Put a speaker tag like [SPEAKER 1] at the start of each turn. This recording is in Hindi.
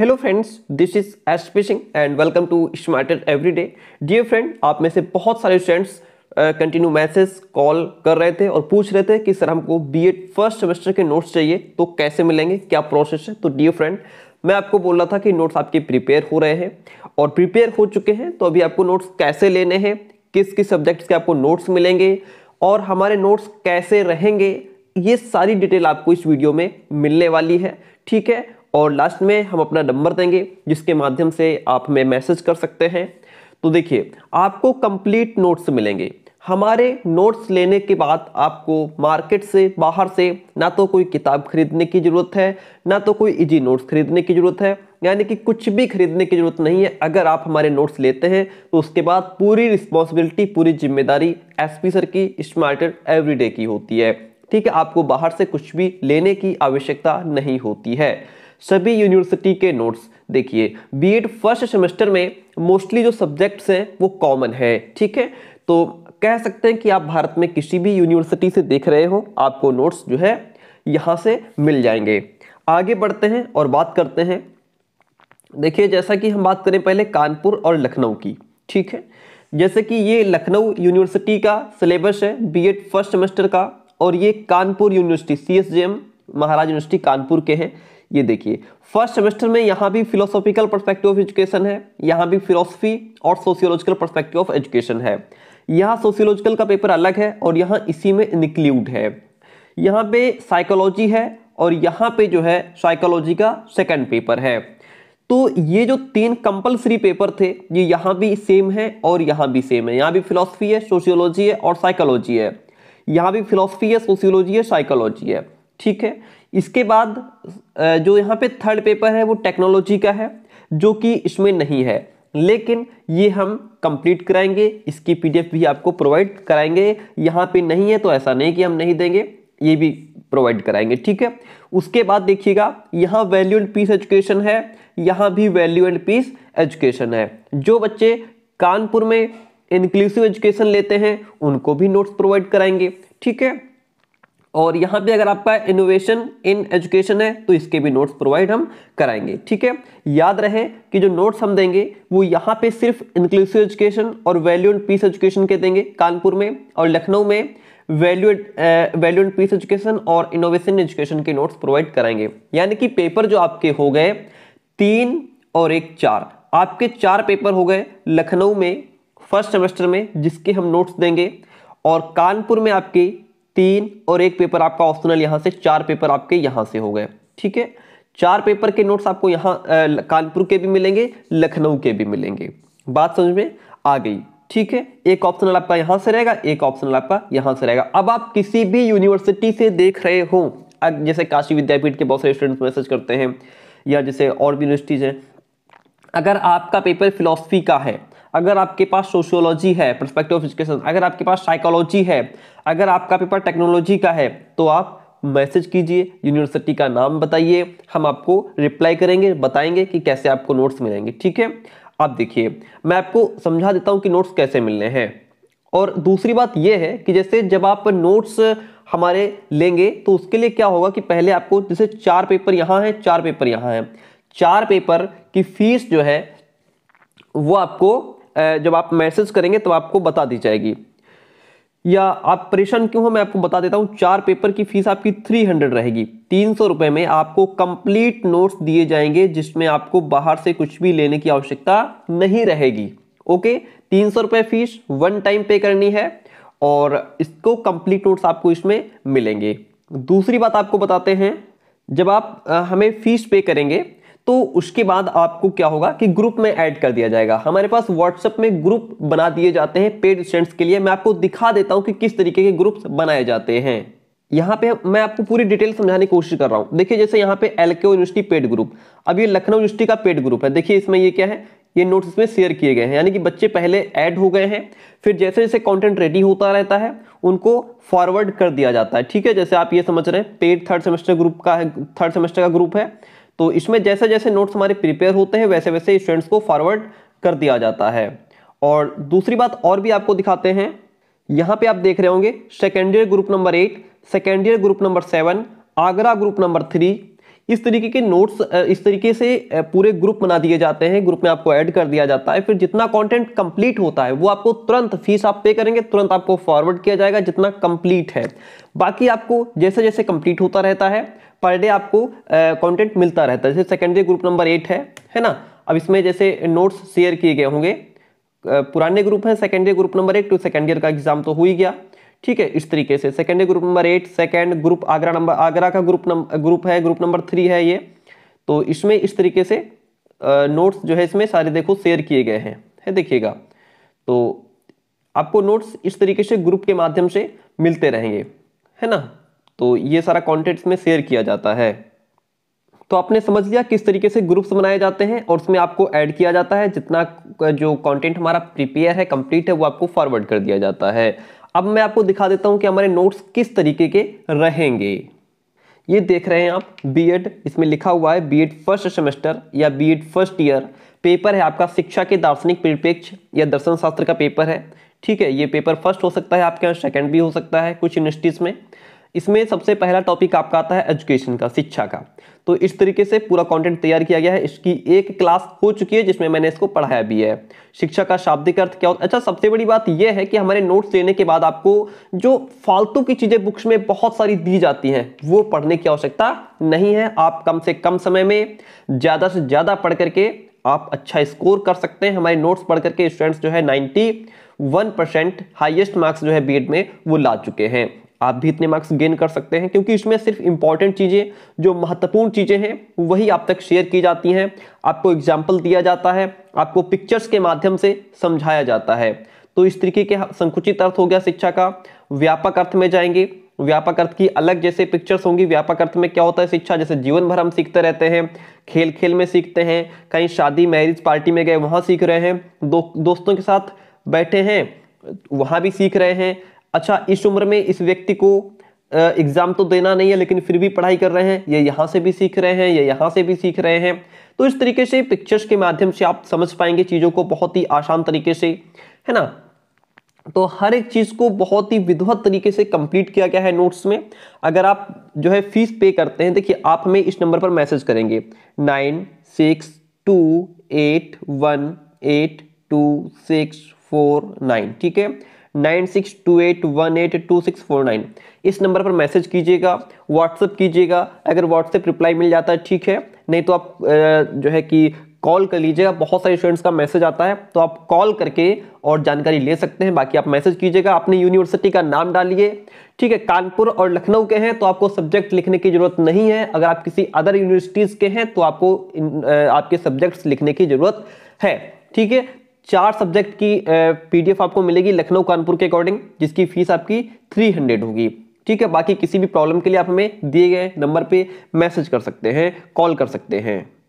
[SPEAKER 1] hello friends this is S पिशिंग and welcome to smarter everyday dear friend आप में से बहुत सारे स्टूडेंट्स कंटिन्यू मैसेज कॉल कर रहे थे और पूछ रहे थे कि सर हमको बीएड फर्स्ट सेमेस्टर के नोट्स चाहिए तो कैसे मिलेंगे क्या प्रोसेस है तो डियर फ्रेंड मैं आपको बोल रहा था कि नोट्स आपके प्रिपेयर हो रहे हैं और प्रिपेयर हो चुके हैं तो अभी आपको नोट्स कैसे लेने हैं किस किस सब्जेक्ट्स के आपको नोट्स मिलेंगे और हमारे नोट्स कैसे रहेंगे ये सारी डिटेल आपको इस वीडियो में मिलने वाली है ठीक है और लास्ट में हम अपना नंबर देंगे जिसके माध्यम से आप हमें मैसेज कर सकते हैं तो देखिए आपको कंप्लीट नोट्स मिलेंगे हमारे नोट्स लेने के बाद आपको मार्केट से बाहर से ना तो कोई किताब खरीदने की ज़रूरत है ना तो कोई इजी नोट्स खरीदने की ज़रूरत है यानी कि कुछ भी खरीदने की ज़रूरत नहीं है अगर आप हमारे नोट्स लेते हैं तो उसके बाद पूरी रिस्पॉन्सिबिलिटी पूरी जिम्मेदारी पी सर की स्मार्टर एवरीडे की होती है ठीक है आपको बाहर से कुछ भी लेने की आवश्यकता नहीं होती है सभी यूनिवर्सिटी के नोट्स देखिए बीएड फर्स्ट सेमेस्टर में मोस्टली जो सब्जेक्ट्स हैं वो कॉमन है ठीक है तो कह सकते हैं कि आप भारत में किसी भी यूनिवर्सिटी से देख रहे हो आपको नोट्स जो है यहाँ से मिल जाएंगे आगे बढ़ते हैं और बात करते हैं देखिए जैसा कि हम बात करें पहले कानपुर और लखनऊ की ठीक है जैसे कि ये लखनऊ यूनिवर्सिटी का सिलेबस है बीएड फर्स्ट सेमेस्टर का और ये Kanpur university C Maharaj university Kanpur के हैं ये देखिए फर्स्ट सेमेस्टर में यहाँ भी फिलोसॉफिकल परस्पेक्टिव ऑफ एजुकेशन है यहाँ भी फिलोसफी और सोशियोलॉजिकल परस्पेक्टिव ऑफ एजुकेशन है यहाँ सोशियोलॉजिकल का पेपर अलग है और यहाँ इसी में इंक्ल्यूड है यहाँ पे साइकोलॉजी है और यहाँ पे जो है साइकोलॉजी का सेकेंड पेपर है तो ये जो तीन कंपलसरी पेपर थे ये यहाँ भी सेम है और यहाँ भी सेम है यहाँ भी फिलोसफी है सोशियोलॉजी है और साइकोलॉजी है यहाँ भी फिलोसफी है सोशियोलॉजी है साइकोलॉजी है ठीक है इसके बाद जो यहाँ पे थर्ड पेपर है वो टेक्नोलॉजी का है जो कि इसमें नहीं है लेकिन ये हम कंप्लीट कराएंगे इसकी पीडीएफ भी आपको प्रोवाइड कराएंगे यहाँ पे नहीं है तो ऐसा नहीं कि हम नहीं देंगे ये भी प्रोवाइड कराएंगे ठीक है उसके बाद देखिएगा यहाँ वैल्यू एंड पीस एजुकेशन है यहाँ भी वैल्यू एंड पीस एजुकेशन है जो बच्चे कानपुर में इंक्लूसिव एजुकेशन लेते हैं उनको भी नोट्स प्रोवाइड कराएंगे ठीक है और यहाँ पे अगर आपका इनोवेशन इन एजुकेशन है तो इसके भी नोट्स प्रोवाइड हम कराएंगे ठीक है याद रहे कि जो नोट्स हम देंगे वो यहाँ पे सिर्फ इंक्लूसिव एजुकेशन और वैल्यू एंड पीस एजुकेशन के देंगे कानपुर में और लखनऊ में value value and peace education और इनोवेशन एजुकेशन के नोट्स प्रोवाइड कराएंगे यानी कि पेपर जो आपके हो गए तीन और एक चार आपके चार पेपर हो गए लखनऊ में फर्स्ट सेमेस्टर में जिसके हम नोट्स देंगे और कानपुर में आपकी तीन और एक पेपर आपका ऑप्शनल यहाँ से चार पेपर आपके यहाँ से हो गए ठीक है चार पेपर के नोट्स आपको यहाँ कानपुर के भी मिलेंगे लखनऊ के भी मिलेंगे बात समझ में आ गई ठीक है एक ऑप्शनल आपका यहाँ से रहेगा एक ऑप्शनल आपका यहाँ से रहेगा अब आप किसी भी यूनिवर्सिटी से देख रहे हो जैसे काशी विद्यापीठ के बहुत सारे स्टूडेंट्स मैसेज करते हैं या जैसे और भी यूनिवर्सिटीज़ हैं अगर आपका पेपर फिलोसफी का है अगर आपके पास सोशियोलॉजी है परस्पेक्टिव ऑफ एजुकेशन अगर आपके पास साइकोलॉजी है अगर आपका पेपर टेक्नोलॉजी का है तो आप मैसेज कीजिए यूनिवर्सिटी का नाम बताइए हम आपको रिप्लाई करेंगे बताएंगे कि कैसे आपको नोट्स मिलेंगे ठीक है आप देखिए मैं आपको समझा देता हूँ कि नोट्स कैसे मिलने हैं और दूसरी बात यह है कि जैसे जब आप नोट्स हमारे लेंगे तो उसके लिए क्या होगा कि पहले आपको जैसे चार पेपर यहाँ हैं चार पेपर यहाँ हैं चार पेपर की फीस जो है वो आपको जब आप मैसेज करेंगे तो आपको बता दी जाएगी या आप परेशान क्यों हो मैं आपको बता देता हूँ चार पेपर की फीस आपकी थ्री हंड्रेड रहेगी तीन सौ रुपये में आपको कंप्लीट नोट्स दिए जाएंगे जिसमें आपको बाहर से कुछ भी लेने की आवश्यकता नहीं रहेगी ओके तीन सौ रुपये फीस वन टाइम पे करनी है और इसको कंप्लीट नोट्स आपको इसमें मिलेंगे दूसरी बात आपको बताते हैं जब आप हमें फीस पे करेंगे तो उसके बाद आपको क्या होगा कि ग्रुप में ऐड कर दिया जाएगा हमारे पास व्हाट्सएप में ग्रुप बना दिए जाते हैं पेड स्टूडेंट्स के लिए मैं आपको दिखा देता हूं कि किस तरीके के ग्रुप्स बनाए जाते हैं यहाँ पे मैं आपको पूरी डिटेल समझाने की कोशिश कर रहा हूँ देखिए जैसे यहाँ पे एल यूनिवर्सिटी पेड ग्रुप अब ये लखनऊ यूनिवर्सिटी का पेड ग्रुप है देखिए इसमें ये क्या है ये नोट्स इसमें शेयर किए गए हैं यानी कि बच्चे पहले ऐड हो गए हैं फिर जैसे जैसे कंटेंट रेडी होता रहता है उनको फॉरवर्ड कर दिया जाता है ठीक है जैसे आप ये समझ रहे हैं पेड थर्ड सेमेस्टर ग्रुप का है थर्ड सेमेस्टर का ग्रुप है तो इसमें जैसे जैसे नोट्स हमारे प्रिपेयर होते हैं वैसे वैसे स्टूडेंट्स को फॉरवर्ड कर दिया जाता है और दूसरी बात और भी आपको दिखाते हैं यहाँ पे आप देख रहे होंगे second year group number eight second year group number seven Agra group number three इस तरीके के नोट्स इस तरीके से पूरे ग्रुप बना दिए जाते हैं ग्रुप में आपको ऐड कर दिया जाता है फिर जितना कंटेंट कंप्लीट होता है वो आपको तुरंत फीस आप पे करेंगे तुरंत आपको फॉरवर्ड किया जाएगा जितना कंप्लीट है बाकी आपको जैसे जैसे कंप्लीट होता रहता है पर डे आपको कॉन्टेंट मिलता रहता है जैसे सेकेंडरी ग्रुप नंबर एट है है ना अब इसमें जैसे नोट्स शेयर किए गए होंगे पुराने ग्रुप हैं सेकेंड ईयर ग्रुप नंबर एक टू सेकेंड ईयर का एग्जाम तो हो ही गया ठीक है इस तरीके से second group number eight second group Agra number Agra का ग्रुप नंबर ग्रुप है ग्रुप नंबर थ्री है ये तो इसमें इस तरीके से नोट्स जो है इसमें सारे देखो शेयर किए गए हैं है देखिएगा तो आपको नोट्स इस तरीके से ग्रुप के माध्यम से मिलते रहेंगे है ना तो ये सारा कॉन्टेंट इसमें शेयर किया जाता है तो आपने समझ लिया किस तरीके से ग्रुप्स बनाए जाते हैं और उसमें आपको ऐड किया जाता है जितना जो कंटेंट हमारा प्रिपेयर है कंप्लीट है वो आपको फॉरवर्ड कर दिया जाता है अब मैं आपको दिखा देता हूं कि हमारे नोट्स किस तरीके के रहेंगे ये देख रहे हैं आप बीएड इसमें लिखा हुआ है बीएड फर्स्ट सेमेस्टर या बीएड फर्स्ट ईयर पेपर है आपका शिक्षा के दार्शनिक परिप्रेक्ष या दर्शन शास्त्र का पेपर है ठीक है ये पेपर फर्स्ट हो सकता है आपके यहाँ सेकेंड भी हो सकता है कुछ यूनिवर्सिटीज़ में इसमें सबसे पहला टॉपिक आपका आता है एजुकेशन का शिक्षा का तो इस तरीके से पूरा कंटेंट तैयार किया गया है इसकी एक क्लास हो चुकी है जिसमें मैंने इसको पढ़ाया भी है शिक्षा का शाब्दिक अर्थ क्या होता है अच्छा सबसे बड़ी बात यह है कि हमारे नोट्स लेने के बाद आपको जो फालतू की चीज़ें बुक्स में बहुत सारी दी जाती हैं वो पढ़ने की आवश्यकता नहीं है आप कम से कम समय में ज़्यादा से ज़्यादा पढ़ करके आप अच्छा स्कोर कर सकते हैं हमारे नोट्स पढ़ करके स्टूडेंट्स जो है ninety one percent highest marks जो है बीएड में वो ला चुके हैं आप भी इतने मार्क्स गेन कर सकते हैं क्योंकि इसमें सिर्फ इंपॉर्टेंट चीज़ें जो महत्वपूर्ण चीज़ें हैं वही आप तक शेयर की जाती हैं आपको एग्जाम्पल दिया जाता है आपको पिक्चर्स के माध्यम से समझाया जाता है तो इस तरीके के संकुचित अर्थ हो गया शिक्षा का व्यापक अर्थ में जाएंगे व्यापक अर्थ की अलग जैसे पिक्चर्स होंगी व्यापक अर्थ में क्या होता है शिक्षा जैसे जीवन भर हम सीखते रहते हैं खेल खेल में सीखते हैं कहीं शादी मैरिज पार्टी में गए वहाँ सीख रहे हैं दो दोस्तों के साथ बैठे हैं वहाँ भी सीख रहे हैं अच्छा इस उम्र में इस व्यक्ति को एग्ज़ाम तो देना नहीं है लेकिन फिर भी पढ़ाई कर रहे हैं ये यहाँ से भी सीख रहे हैं ये यहाँ से भी सीख रहे हैं तो इस तरीके से पिक्चर्स के माध्यम से आप समझ पाएंगे चीज़ों को बहुत ही आसान तरीके से है ना तो हर एक चीज़ को बहुत ही विधवत तरीके से कंप्लीट किया गया है नोट्स में अगर आप जो है फीस पे करते हैं देखिए आप हमें इस नंबर पर मैसेज करेंगे nine six two eight one eight two six four nine ठीक है nine six two eight one eight two six four nine इस नंबर पर मैसेज कीजिएगा व्हाट्सअप कीजिएगा अगर व्हाट्सएप रिप्लाई मिल जाता है ठीक है नहीं तो आप जो है कि कॉल कर लीजिएगा बहुत सारे स्टूडेंट्स का मैसेज आता है तो आप कॉल करके और जानकारी ले सकते हैं बाकी आप मैसेज कीजिएगा अपने यूनिवर्सिटी का नाम डालिए ठीक है कानपुर और लखनऊ के हैं तो आपको सब्जेक्ट लिखने की ज़रूरत नहीं है अगर आप किसी अदर यूनिवर्सिटीज़ के हैं तो आपको इन, आपके सब्जेक्ट्स लिखने की ज़रूरत है ठीक है चार सब्जेक्ट की पीडीएफ आपको मिलेगी लखनऊ कानपुर के अकॉर्डिंग जिसकी फीस आपकी थ्री हंड्रेड होगी ठीक है बाकी किसी भी प्रॉब्लम के लिए आप हमें दिए गए नंबर पे मैसेज कर सकते हैं कॉल कर सकते हैं